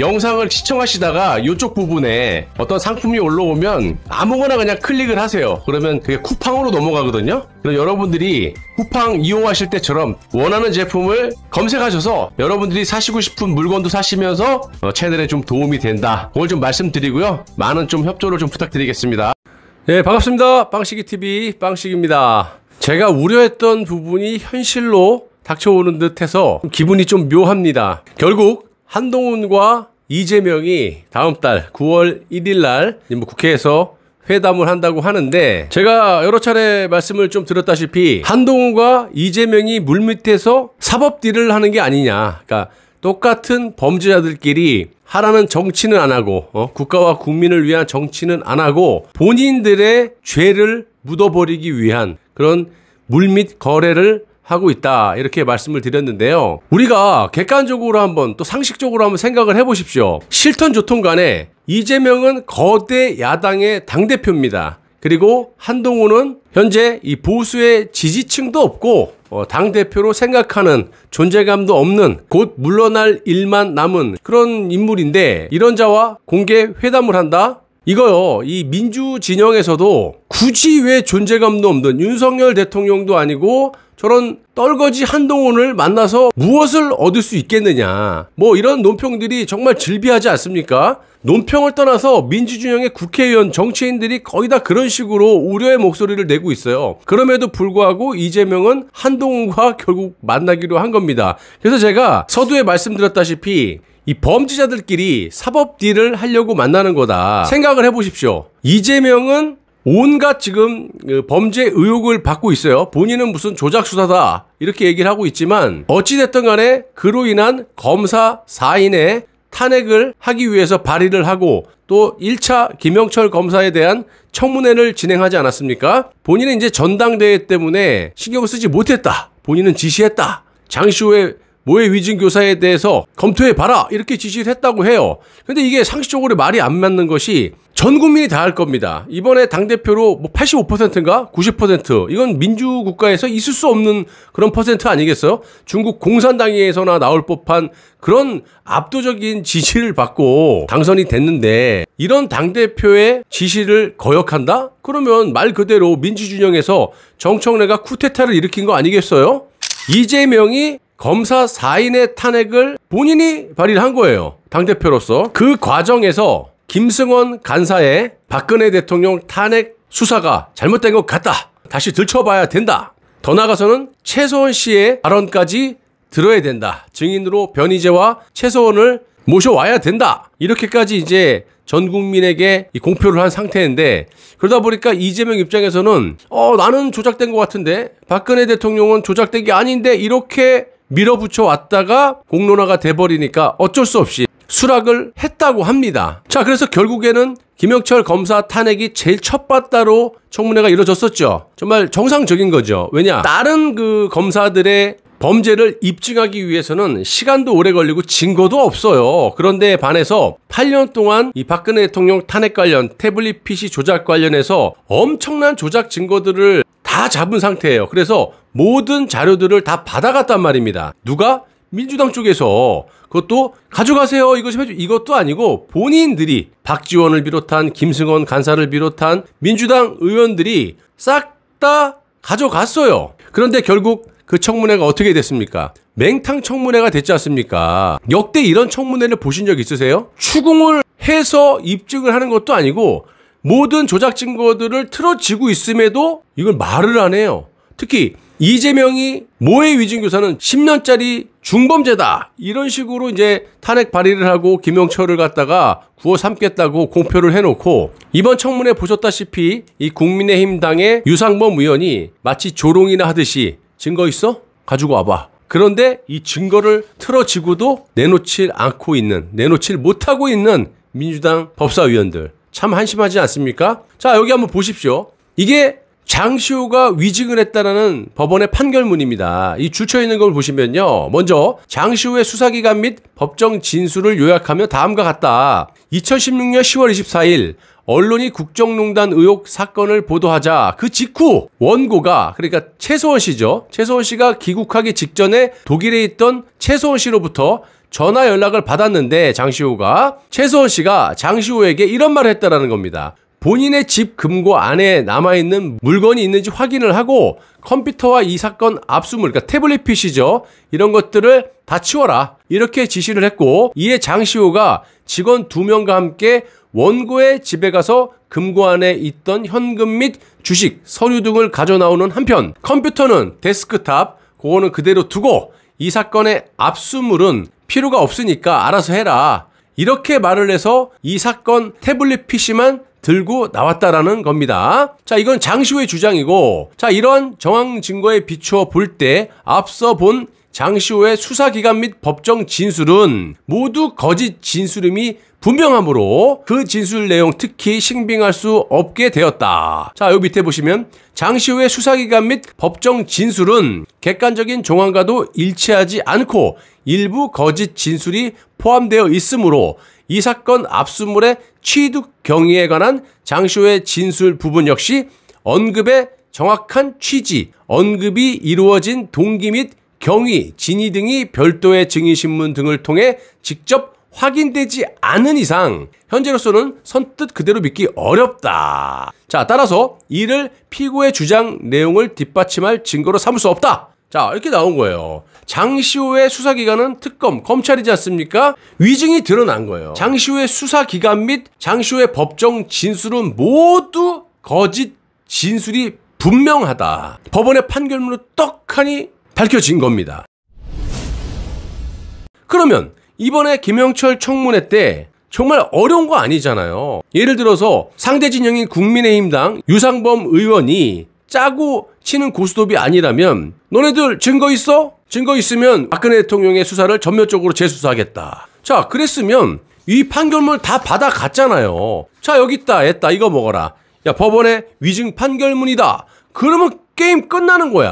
영상을 시청하시다가 이쪽 부분에 어떤 상품이 올라오면 아무거나 그냥 클릭을 하세요. 그러면 그게 쿠팡으로 넘어가거든요. 그럼 여러분들이 쿠팡 이용하실 때처럼 원하는 제품을 검색하셔서 여러분들이 사시고 싶은 물건도 사시면서 어, 채널에 좀 도움이 된다. 그걸 좀 말씀드리고요. 많은 좀 협조를 좀 부탁드리겠습니다. 네, 반갑습니다. 빵식이TV 빵식입니다. 제가 우려했던 부분이 현실로 닥쳐오는 듯 해서 기분이 좀 묘합니다. 결국 한동훈과 이재명이 다음 달 9월 1일 날 뭐 국회에서 회담을 한다고 하는데 제가 여러 차례 말씀을 좀 드렸다시피 한동훈과 이재명이 물밑에서 사법 딜을 하는 게 아니냐. 그러니까 똑같은 범죄자들끼리 하라는 정치는 안 하고 어? 국가와 국민을 위한 정치는 안 하고 본인들의 죄를 묻어버리기 위한 그런 물밑 거래를 하고 있다 이렇게 말씀을 드렸는데요 우리가 객관적으로 한번 또 상식적으로 한번 생각을 해보십시오 싫던 좋통 간에 이재명은 거대 야당의 당대표입니다 그리고 한동훈은 현재 이 보수의 지지층도 없고 어, 당대표로 생각하는 존재감도 없는 곧 물러날 일만 남은 그런 인물인데 이런 자와 공개 회담을 한다? 이거요, 이 민주 진영에서도 굳이 왜 존재감도 없는 윤석열 대통령도 아니고 저런 떨거지 한동훈을 만나서 무엇을 얻을 수 있겠느냐. 뭐 이런 논평들이 정말 질비하지 않습니까? 논평을 떠나서 민주진영의 국회의원 정치인들이 거의 다 그런 식으로 우려의 목소리를 내고 있어요. 그럼에도 불구하고 이재명은 한동훈과 결국 만나기로 한 겁니다. 그래서 제가 서두에 말씀드렸다시피 이 범죄자들끼리 사법 딜을 하려고 만나는 거다. 생각을 해보십시오. 이재명은 온갖 지금 그 범죄 의혹을 받고 있어요. 본인은 무슨 조작 수사다 이렇게 얘기를 하고 있지만 어찌됐든 간에 그로 인한 검사 4인의 탄핵을 하기 위해서 발의를 하고 또 1차 김영철 검사에 대한 청문회를 진행하지 않았습니까? 본인은 이제 전당대회 때문에 신경 쓰지 못했다. 본인은 지시했다. 장시호의 모의 위증 교사에 대해서 검토해 봐라 이렇게 지시를 했다고 해요. 근데 이게 상식적으로 말이 안 맞는 것이 전 국민이 다 할 겁니다. 이번에 당 대표로 뭐 85%인가 90% 이건 민주 국가에서 있을 수 없는 그런 퍼센트 아니겠어요? 중국 공산당에서나 나올 법한 그런 압도적인 지시를 받고 당선이 됐는데 이런 당 대표의 지시를 거역한다? 그러면 말 그대로 민주준영에서 정청래가 쿠데타를 일으킨 거 아니겠어요? 이재명이 검사 4인의 탄핵을 본인이 발의를 한 거예요. 당대표로서. 그 과정에서 김승원 간사의 박근혜 대통령 탄핵 수사가 잘못된 것 같다. 다시 들춰봐야 된다. 더 나아가서는 최소원 씨의 발언까지 들어야 된다. 증인으로 변희재와 최소원을 모셔와야 된다. 이렇게까지 이제 전 국민에게 공표를 한 상태인데 그러다 보니까 이재명 입장에서는 어 나는 조작된 것 같은데 박근혜 대통령은 조작된 게 아닌데 이렇게 밀어붙여 왔다가 공론화가 돼버리니까 어쩔 수 없이 수락을 했다고 합니다. 자, 그래서 결국에는 김영철 검사 탄핵이 제일 첫바다로 청문회가 이뤄졌었죠. 정말 정상적인 거죠. 왜냐? 다른 그 검사들의 범죄를 입증하기 위해서는 시간도 오래 걸리고 증거도 없어요. 그런데 반해서 8년 동안 이 박근혜 대통령 탄핵 관련 태블릿 PC 조작 관련해서 엄청난 조작 증거들을 다 잡은 상태예요. 그래서 모든 자료들을 다 받아갔단 말입니다. 누가? 민주당 쪽에서 그것도 가져가세요. 이거 해줘. 이것도 아니고 본인들이 박지원을 비롯한 김승원 간사를 비롯한 민주당 의원들이 싹 다 가져갔어요. 그런데 결국 그 청문회가 어떻게 됐습니까? 맹탕 청문회가 됐지 않습니까? 역대 이런 청문회를 보신 적 있으세요? 추궁을 해서 입증을 하는 것도 아니고 모든 조작 증거들을 틀어지고 있음에도 이걸 말을 안 해요. 특히 이재명이 모의 위증교사는 10년짜리 중범죄다. 이런 식으로 이제 탄핵 발의를 하고 김영철을 갖다가 구워 삼겠다고 공표를 해놓고 이번 청문회 보셨다시피 이 국민의힘 당의 유상범 의원이 마치 조롱이나 하듯이 증거 있어? 가지고 와봐. 그런데 이 증거를 틀어지고도 내놓질 않고 있는, 내놓질 못하고 있는 민주당 법사위원들. 참 한심하지 않습니까? 자, 여기 한번 보십시오. 이게 장시호가 위증을 했다라는 법원의 판결문입니다. 이 줄쳐 있는 걸 보시면요. 먼저 장시호의 수사기간 및 법정 진술을 요약하며 다음과 같다. 2016년 10월 24일 언론이 국정농단 의혹 사건을 보도하자 그 직후 원고가 그러니까 최소원 씨죠. 최소원 씨가 귀국하기 직전에 독일에 있던 최소원 씨로부터 전화 연락을 받았는데 장시호가 최소원 씨가 장시호에게 이런 말을 했다라는 겁니다. 본인의 집 금고 안에 남아있는 물건이 있는지 확인을 하고 컴퓨터와 이 사건 압수물, 그러니까 태블릿 PC죠. 이런 것들을 다 치워라. 이렇게 지시를 했고 이에 장시호가 직원 두명과 함께 원고의 집에 가서 금고 안에 있던 현금 및 주식, 서류 등을 가져 나오는 한편 컴퓨터는 데스크탑, 그거는 그대로 두고 이 사건의 압수물은 필요가 없으니까 알아서 해라. 이렇게 말을 해서 이 사건 태블릿 PC만 들고 나왔다라는 겁니다. 자, 이건 장시호의 주장이고, 자, 이런 정황 증거에 비추어 볼 때 앞서 본 장시호의 수사기관 및 법정 진술은 모두 거짓 진술임이 분명하므로 그 진술 내용 특히 신빙할 수 없게 되었다. 자, 여기 밑에 보시면 장시호의 수사기관 및 법정 진술은 객관적인 종안과도 일치하지 않고 일부 거짓 진술이 포함되어 있으므로 이 사건 압수물의 취득 경위에 관한 장쇼의 진술 부분 역시 언급의 정확한 취지, 언급이 이루어진 동기 및 경위, 진위 등이 별도의 증인신문 등을 통해 직접 확인되지 않은 이상 현재로서는 선뜻 그대로 믿기 어렵다. 자, 따라서 이를 피고의 주장 내용을 뒷받침할 증거로 삼을 수 없다. 자, 이렇게 나온 거예요. 장시호의 수사기관은 특검, 검찰이지 않습니까? 위증이 드러난 거예요. 장시호의 수사기관 및 장시호의 법정 진술은 모두 거짓 진술이 분명하다. 법원의 판결문으로 떡하니 밝혀진 겁니다. 그러면 이번에 김영철 청문회 때 정말 어려운 거 아니잖아요. 예를 들어서 상대 진영인 국민의힘당 유상범 의원이 짜고 치는 고스톱이 아니라면 너네들 증거 있어? 증거 있으면 박근혜 대통령의 수사를 전면적으로 재수사하겠다. 자, 그랬으면 이 판결문 다 받아갔잖아요. 자, 여기 있다, 했다, 이거 먹어라. 야, 법원의 위증 판결문이다. 그러면 게임 끝나는 거야.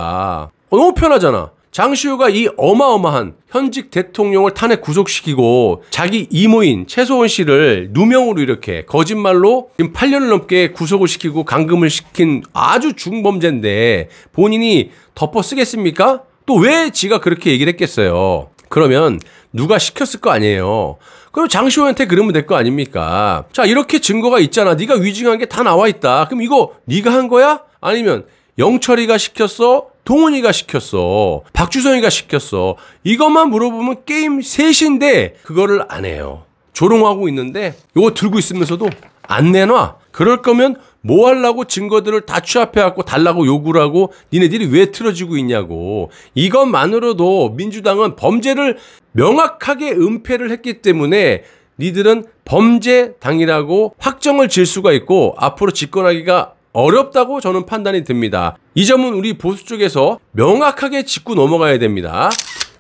어, 너무 편하잖아. 장시호가 이 어마어마한 현직 대통령을 탄핵 구속시키고 자기 이모인 최소원 씨를 누명으로 이렇게 거짓말로 지금 8년을 넘게 구속을 시키고 감금을 시킨 아주 중범죄인데 본인이 덮어 쓰겠습니까? 또 왜 지가 그렇게 얘기를 했겠어요? 그러면 누가 시켰을 거 아니에요. 그럼 장시호한테 그러면 될 거 아닙니까? 자 이렇게 증거가 있잖아. 네가 위증한 게 다 나와 있다. 그럼 이거 네가 한 거야? 아니면 영철이가 시켰어? 동훈이가 시켰어. 박주성이가 시켰어. 이것만 물어보면 게임 셋인데 그거를 안 해요. 조롱하고 있는데 이거 들고 있으면서도 안 내놔. 그럴 거면 뭐 하려고 증거들을 다 취합해갖고 달라고 요구를 하고 니네들이 왜 틀어지고 있냐고. 이것만으로도 민주당은 범죄를 명확하게 은폐를 했기 때문에 니들은 범죄당이라고 확정을 질 수가 있고 앞으로 집권하기가 어렵다고 저는 판단이 듭니다. 이 점은 우리 보수 쪽에서 명확하게 짚고 넘어가야 됩니다.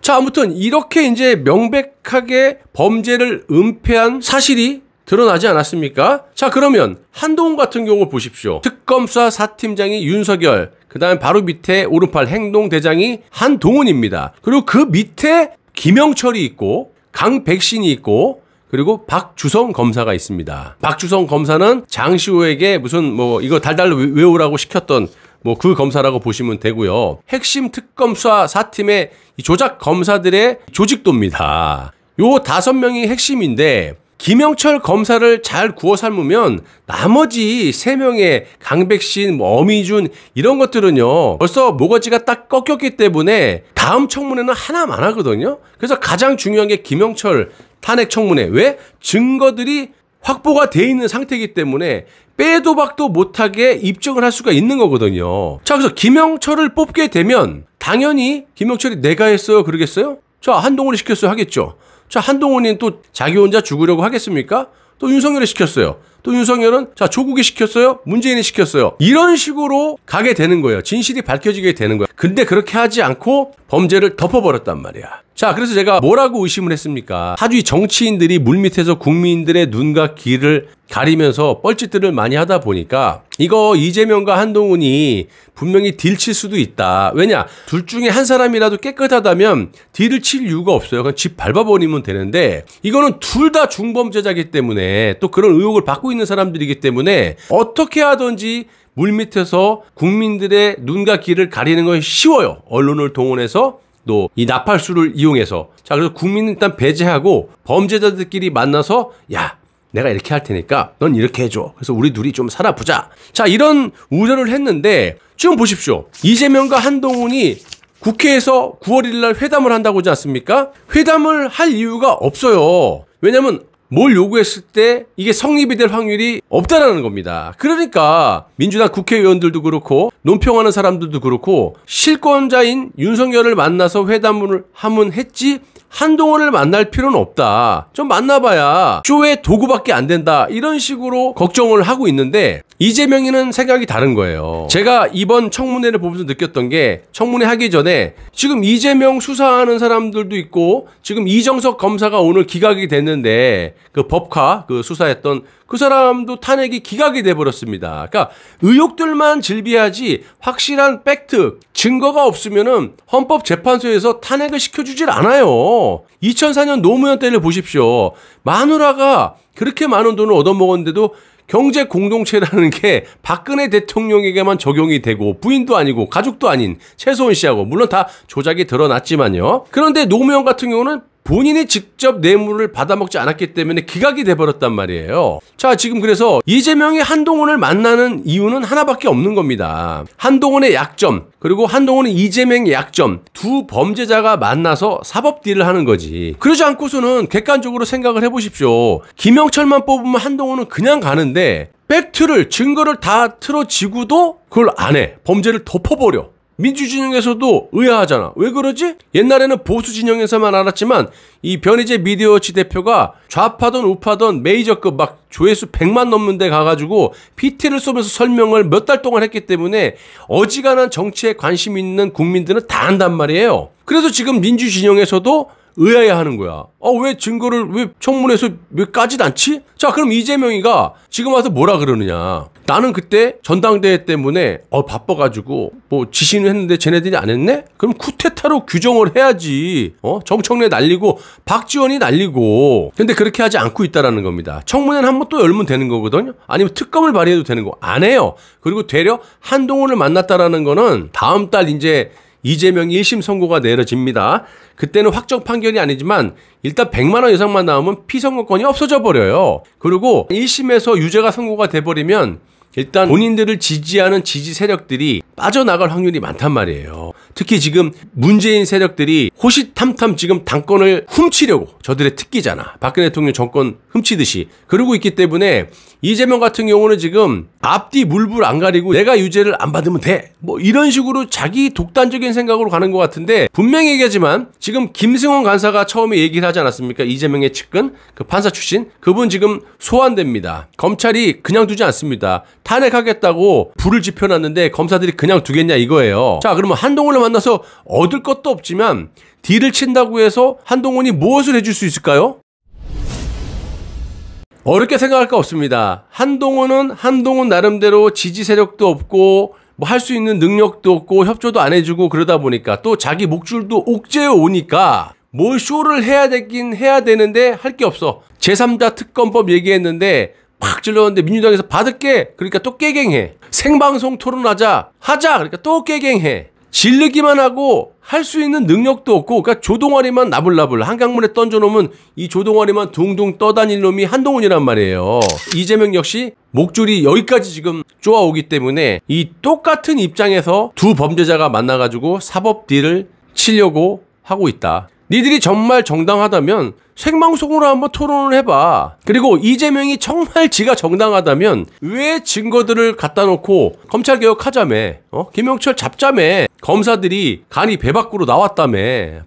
자, 아무튼 이렇게 이제 명백하게 범죄를 은폐한 사실이 드러나지 않았습니까? 자, 그러면 한동훈 같은 경우 보십시오. 특검수사 사팀장이 윤석열, 그 다음에 바로 밑에 오른팔 행동대장이 한동훈입니다. 그리고 그 밑에 김영철이 있고 강백신이 있고 그리고 박주성 검사가 있습니다. 박주성 검사는 장시호에게 무슨 뭐 이거 달달 외우라고 시켰던 뭐 그 검사라고 보시면 되고요. 핵심 특검수사 사팀의 조작 검사들의 조직도입니다. 요 다섯 명이 핵심인데 김영철 검사를 잘 구워 삶으면 나머지 세명의 강백신, 뭐 어미준 이런 것들은요. 벌써 모가지가 딱 꺾였기 때문에 다음 청문회는 하나만 하거든요. 그래서 가장 중요한 게 김영철 탄핵 청문회. 왜? 증거들이 확보가 돼 있는 상태이기 때문에 빼도 박도 못하게 입증을 할 수가 있는 거거든요. 자, 그래서 김영철을 뽑게 되면 당연히 김영철이 내가 했어요. 그러겠어요? 자, 한동훈이 시켰어요. 하겠죠. 자, 한동훈이 또 자기 혼자 죽으려고 하겠습니까? 또 윤석열이 시켰어요. 또 윤석열은 자 조국이 시켰어요 문재인이 시켰어요 이런 식으로 가게 되는 거예요 진실이 밝혀지게 되는 거예요 근데 그렇게 하지 않고 범죄를 덮어버렸단 말이야 자 그래서 제가 뭐라고 의심을 했습니까 하주이 정치인들이 물밑에서 국민들의 눈과 귀를 가리면서 뻘짓들을 많이 하다 보니까 이거 이재명과 한동훈이 분명히 딜칠 수도 있다 왜냐 둘 중에 한 사람이라도 깨끗하다면 딜을 칠 이유가 없어요 그냥 집 밟아버리면 되는데 이거는 둘 다 중범죄자기 때문에 또 그런 의혹을 받고 있는 사람들이기 때문에 어떻게 하든지 물밑에서 국민들의 눈과 귀를 가리는 것이 쉬워요. 언론을 동원해서 또 이 나팔수를 이용해서 자 그래서 국민은 일단 배제하고 범죄자들끼리 만나서 야 내가 이렇게 할 테니까 넌 이렇게 해줘. 그래서 우리 둘이 좀 살아보자. 자 이런 우려를 했는데 지금 보십시오. 이재명과 한동훈이 국회에서 9월 1일 날 회담을 한다고 하지 않습니까? 회담을 할 이유가 없어요. 왜냐면 뭘 요구했을 때 이게 성립이 될 확률이 없다라는 겁니다. 그러니까 민주당 국회의원들도 그렇고 논평하는 사람들도 그렇고 실권자인 윤석열을 만나서 회담을 하문 했지 한동훈을 만날 필요는 없다. 좀 만나봐야 쇼의 도구밖에 안 된다. 이런 식으로 걱정을 하고 있는데 이재명이는 생각이 다른 거예요. 제가 이번 청문회를 보면서 느꼈던 게 청문회 하기 전에 지금 이재명 수사하는 사람들도 있고 지금 이정석 검사가 오늘 기각이 됐는데 그 법카 그 수사했던 그 사람도 탄핵이 기각이 돼버렸습니다. 그러니까 의혹들만 질비하지 확실한 팩트, 증거가 없으면은 헌법재판소에서 탄핵을 시켜주질 않아요. 2004년 노무현 때를 보십시오. 마누라가 그렇게 많은 돈을 얻어먹었는데도 경제 공동체라는 게 박근혜 대통령에게만 적용이 되고 부인도 아니고 가족도 아닌 최소원 씨하고 물론 다 조작이 드러났지만요. 그런데 노무현 같은 경우는 본인이 직접 뇌물을 받아먹지 않았기 때문에 기각이 돼버렸단 말이에요. 자, 지금 그래서 이재명이 한동훈을 만나는 이유는 하나밖에 없는 겁니다. 한동훈의 약점, 그리고 한동훈의 이재명의 약점, 두 범죄자가 만나서 사법 딜을 하는 거지. 그러지 않고서는 객관적으로 생각을 해보십시오. 김영철만 뽑으면 한동훈은 그냥 가는데, 팩트를, 증거를 다 틀어지고도 그걸 안 해. 범죄를 덮어버려. 민주 진영에서도 의아하잖아. 왜 그러지? 옛날에는 보수 진영에서만 알았지만 이 변희재 미디어치 워 대표가 좌파든 우파든 메이저급 막 조회수 100만 넘는 데 가가지고 PT를 쏘면서 설명을 몇 달 동안 했기 때문에 어지간한 정치에 관심 있는 국민들은 다한단 말이에요. 그래서 지금 민주 진영에서도 의아해하는 거야. 아왜 어, 증거를 왜 청문회에서 왜 까지도 않지? 자 그럼 이재명이가 지금 와서 뭐라 그러느냐? 나는 그때 전당대회 때문에 어 바빠가지고 뭐 지시는 했는데 쟤네들이 안 했네? 그럼 쿠테타로 규정을 해야지. 어 정청래 날리고 박지원이 날리고. 근데 그렇게 하지 않고 있다라는 겁니다. 청문회는 한번 또 열면 되는 거거든요. 아니면 특검을 발휘해도 되는 거안 해요. 그리고 되려 한동훈을 만났다라는 거는 다음 달 이제 이재명 1심 선고가 내려집니다. 그때는 확정 판결이 아니지만 일단 100만 원 이상만 나오면 피선거권이 없어져 버려요. 그리고 1심에서 유죄가 선고가 돼 버리면 일단 본인들을 지지하는 지지 세력들이 빠져나갈 확률이 많단 말이에요. 특히 지금 문재인 세력들이 호시탐탐 지금 당권을 훔치려고 저들의 특기잖아. 박근혜 대통령 정권 훔치듯이 그러고 있기 때문에 이재명 같은 경우는 지금 앞뒤 물불 안 가리고 내가 유죄를 안 받으면 돼. 뭐 이런 식으로 자기 독단적인 생각으로 가는 것 같은데 분명히 얘기하지만 지금 김승원 간사가 처음에 얘기를 하지 않았습니까? 이재명의 측근 그 판사 출신 그분 지금 소환됩니다. 검찰이 그냥 두지 않습니다. 탄핵하겠다고 불을 지펴놨는데 검사들이 그냥 두겠냐 이거예요. 자 그러면 한동훈 한동훈을 만나서 얻을 것도 없지만 딜을 친다고 해서 한동훈이 무엇을 해줄 수 있을까요? 어렵게 생각할 거 없습니다. 한동훈은 한동훈 나름대로 지지 세력도 없고 뭐 할 수 있는 능력도 없고 협조도 안 해주고 그러다 보니까 또 자기 목줄도 옥죄어 오니까 뭘 쇼를 해야 되긴 해야 되는데 할 게 없어. 제3자 특검법 얘기했는데 팍 질렀는데 민주당에서 받을 게 그러니까 또 깨갱해. 생방송 토론하자 하자 그러니까 또 깨갱해. 질르기만 하고 할 수 있는 능력도 없고 그러니까 조동아리만 나불나불 한강물에 던져놓으면 이 조동아리만 둥둥 떠다닐 놈이 한동훈이란 말이에요. 이재명 역시 목줄이 여기까지 지금 쪼아오기 때문에 이 똑같은 입장에서 두 범죄자가 만나가지고 사법 딜을 치려고 하고 있다. 니들이 정말 정당하다면 생방송으로 한번 토론을 해봐. 그리고 이재명이 정말 지가 정당하다면 왜 증거들을 갖다 놓고 검찰개혁 하자며, 어? 김영철 잡자며, 검사들이 간이 배 밖으로 나왔다며,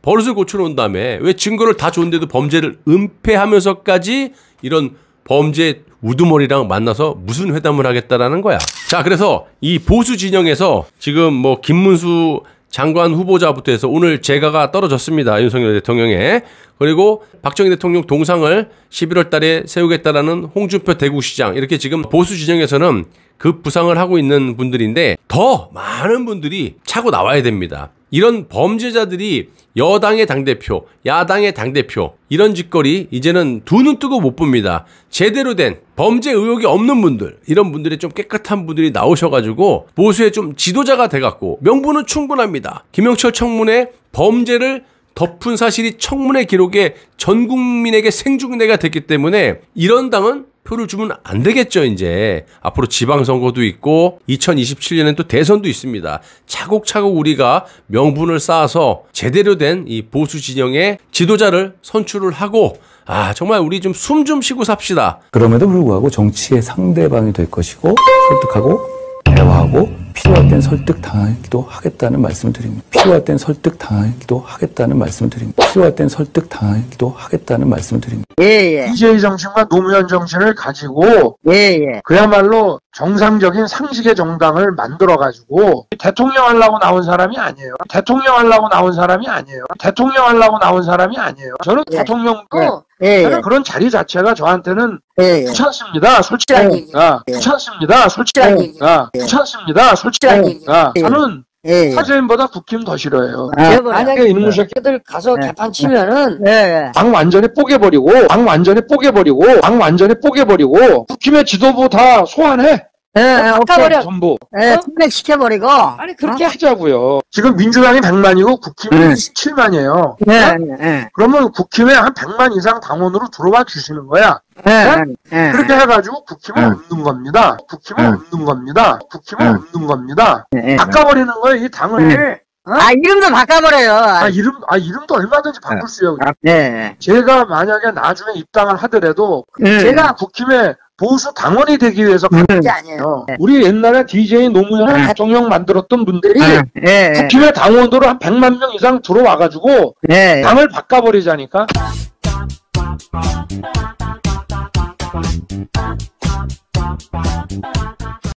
버릇을 고쳐놓은다며, 왜 증거를 다 줬는데도 범죄를 은폐하면서까지 이런 범죄 우두머리랑 만나서 무슨 회담을 하겠다라는 거야. 자, 그래서 이 보수 진영에서 지금 뭐 김문수 장관 후보자부터 해서 오늘 재가가 떨어졌습니다. 윤석열 대통령의 그리고 박정희 대통령 동상을 11월 달에 세우겠다라는 홍준표 대구시장. 이렇게 지금 보수 진영에서는 급 부상을 하고 있는 분들인데 더 많은 분들이 차고 나와야 됩니다. 이런 범죄자들이 여당의 당대표, 야당의 당대표, 이런 짓거리 이제는 두 눈 뜨고 못 봅니다. 제대로 된 범죄 의혹이 없는 분들, 이런 분들이 좀 깨끗한 분들이 나오셔가지고 보수의 좀 지도자가 돼갖고 명분은 충분합니다. 김영철 청문회 범죄를 덮은 사실이 청문회 기록에 전 국민에게 생중내가 됐기 때문에 이런 당은 표를 주면 안 되겠죠, 이제. 앞으로 지방선거도 있고 2027년엔 또 대선도 있습니다. 차곡차곡 우리가 명분을 쌓아서 제대로 된 이 보수 진영의 지도자를 선출을 하고 아, 정말 우리 좀 숨좀 좀 쉬고 삽시다. 그럼에도 불구하고 정치의 상대방이 될 것이고 설득하고 대화하고 필요할 땐 설득당하기도 하겠다는 말씀을 드립니다. 필요할 땐 설득당하기도 하겠다는 말씀을 드립니다. 필요할 땐 설득당하기도 하겠다는 말씀을 드립니다. 예예. 예. j 예. 정신과 노무현 정신을 가지고 예예. 예. 그야말로 정상적인 상식의 정당을 만들어가지고 대통령 하려고 나온 사람이 아니에요. 대통령 하려고 나온 사람이 아니에요. 대통령 하려고 나온 사람이 아니에요. 저는 예. 대통령도 예. 예, 예. 저는 그런 자리 자체가 저한테는 예, 귀찮습니다. 솔직하니까 귀찮습니다. 솔직하니까 귀찮습니다. 솔직하니까 저는 예, 예. 사주인보다 국힘 더 싫어해요. 아, 만약에 예, 인문 새끼들 가서 예. 개판 치면은 예, 당 예. 완전히 뽀개버리고 당 완전히 뽀개버리고 당 완전히 뽀개버리고 국힘의 지도부 다 소환해. 예, 바꿔버려. 예, 어, 전부. 예, 탄핵시켜버리고. 어? 아니, 그렇게 어? 하자고요. 지금 민주당이 100만이고 국힘은 네. 17만이에요. 어? 네, 네, 그러면 국힘에 한 100만 이상 당원으로 들어와 주시는 거야. 네 네? 네, 네. 그렇게 해가지고 국힘은 네. 없는 겁니다. 국힘은 없는 겁니다. 국힘은 없는 겁니다. 바꿔버리는 거예요, 이 당을. 어? 아 이름도 바꿔버려요. 아 이름 아 이름도 얼마든지 바꿀 수 있어요. 아, 네. 제가 만약에 나중에 입당을 하더라도 네. 제가 국힘에 보수 당원이 되기 위해서 가는 네. 게 아니에요. 네. 우리 옛날에 DJ 노무현 정령 네. 만들었던 분들이 국힘의 당원으로 한 100만 명 이상 들어와가지고 당을 바꿔버리자니까.